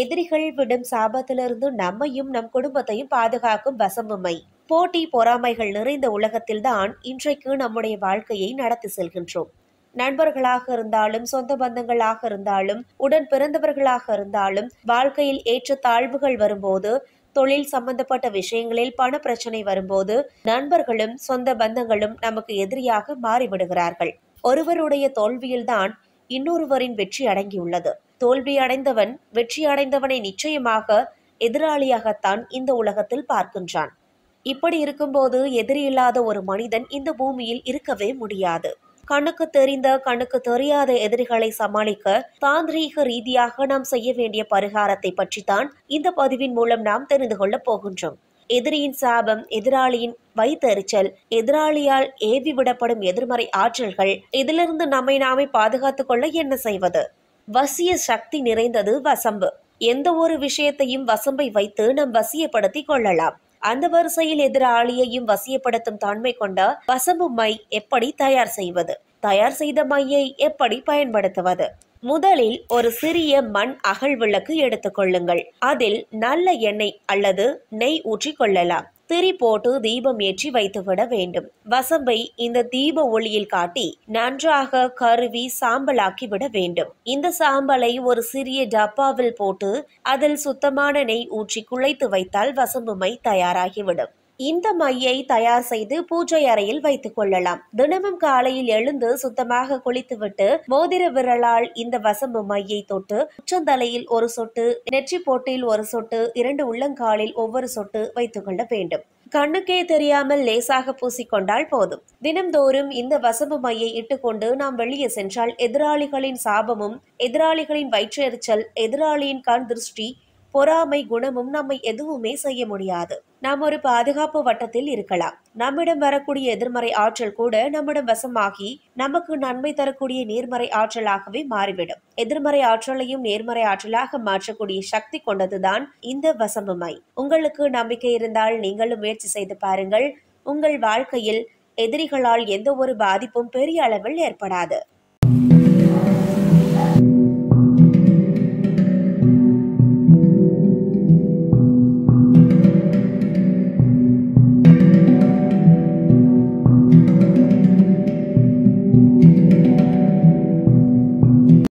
எதிரிகள் விடும் சாபத்திலிருந்து நம்மையும் நம் குடும்பத்தையும் பாதுகாக்கும் வசமுமை போட்டி பொறாமைகள் நிறைந்த உலகத்தில்தான் இன்றைக்கு நம்முடைய வாழ்க்கையை நடத்தி செல்கின்றோம் நண்பர்களாக இருந்தாலும் சொந்த பந்தங்களாக இருந்தாலும் உடன் பிறந்தவர்களாக இருந்தாலும் வாழ்க்கையில் ஏற்ற தாழ்வுகள் வரும்போது தொழில் சம்பந்தப்பட்ட விஷயங்களில் பண பிரச்சனை வரும்போது நண்பர்களும் சொந்த பந்தங்களும் நமக்கு எதிரியாக மாறிவிடுகிறார்கள் ஒருவருடைய தோல்வியில்தான் இன்னொருவரின் வெற்றி அடங்கியுள்ளது தோல்வி அடைந்தவன் வெற்றி அடைந்தவனை நிச்சயமாக எதிராளியாகத்தான் இந்த உலகத்தில் பார்க்கின்றான் இப்படி இருக்கும்போது எதிரி இல்லாத ஒரு மனிதன் இந்த பூமியில் இருக்கவே முடியாது கண்ணுக்கு தெரிந்த கண்ணுக்கு தெரியாத எதிரிகளை சமாளிக்க தாந்திரீக ரீதியாக நாம் செய்ய வேண்டிய பரிகாரத்தை பற்றித்தான் இந்த பதிவின் மூலம் நாம் தெரிந்து கொள்ளப் போகின்றோம் எதிரியின் சாபம் எதிராளியின் வைத்தறிச்சல் எதிராளியால் ஏவி விடப்படும் எதிர்மறை ஆற்றல்கள் இதிலிருந்து நம்மை நாமே பாதுகாத்துக் கொள்ள என்ன செய்வது வசிய சக்தி நிறைந்தது வசம்பு எந்த ஒரு விஷயத்தையும் வசம்பை வைத்து நம் வசியப்படுத்தி கொள்ளலாம் அந்த வரிசையில் எதிராளியையும் வசியப்படுத்தும் தன்மை கொண்ட வசம்பு மை எப்படி தயார் செய்வது தயார் செய்த மையை எப்படி பயன்படுத்துவது முதலில் ஒரு சிறிய மண் அகல் விளக்கு எடுத்துக்கொள்ளுங்கள் அதில் நல்ல எண்ணெய் அல்லது நெய் ஊற்றி கொள்ளலாம் திரி போட்டு தீபம் ஏற்றி வைத்துவிட வேண்டும் வசம்பை இந்த தீப ஒளியில் காட்டி நன்றாக கருவி சாம்பலாக்கி விட வேண்டும் இந்த சாம்பலை ஒரு சிறிய டப்பாவில் போட்டு அதில் சுத்தமான நெய் ஊற்றி குழைத்து வைத்தால் வசம்புமை தயாராகிவிடும் இந்த மையை தயார் செய்து பூஜை அறையில் வைத்துக் கொள்ளலாம் தினமும் காலையில் எழுந்து சுத்தமாக குளித்துவிட்டு மோதிர விரலால் இந்த வசம்பு மையை தொட்டு உச்சந்தலையில் ஒரு சொட்டு நெற்றி போட்டியில் ஒரு சொட்டு இரண்டு உள்ளங்காலில் ஒவ்வொரு சொட்டு வைத்துக் கொள்ள வேண்டும் கண்ணுக்கே தெரியாமல் லேசாக பூசிக்கொண்டால் போதும் தினம்தோறும் இந்த வசம்பு மையை இட்டுக்கொண்டு நாம் வெளியே சென்றால் எதிராளிகளின் சாபமும் எதிராளிகளின் வயிற்றெரிச்சல் எதிராளியின் கண் திருஷ்டி பொறாமை குணமும் நம்மை எதுவுமே செய்ய முடியாது நாம் ஒரு பாதுகாப்பு வட்டத்தில் இருக்கலாம் நம்மிடம் வரக்கூடிய எதிர்மறை ஆற்றல் கூட நம்மிடம் வசமாகி நமக்கு நன்மை தரக்கூடிய நேர்மறை ஆற்றலாகவே மாறிவிடும் எதிர்மறை ஆற்றலையும் நேர்மறை ஆற்றலாக மாற்றக்கூடிய சக்தி கொண்டதுதான் இந்த வசமுமை உங்களுக்கு நம்பிக்கை இருந்தால் நீங்களும் முயற்சி செய்து பாருங்கள் உங்கள் வாழ்க்கையில் எதிரிகளால் எந்த ஒரு பாதிப்பும் பெரிய அளவில் ஏற்படாது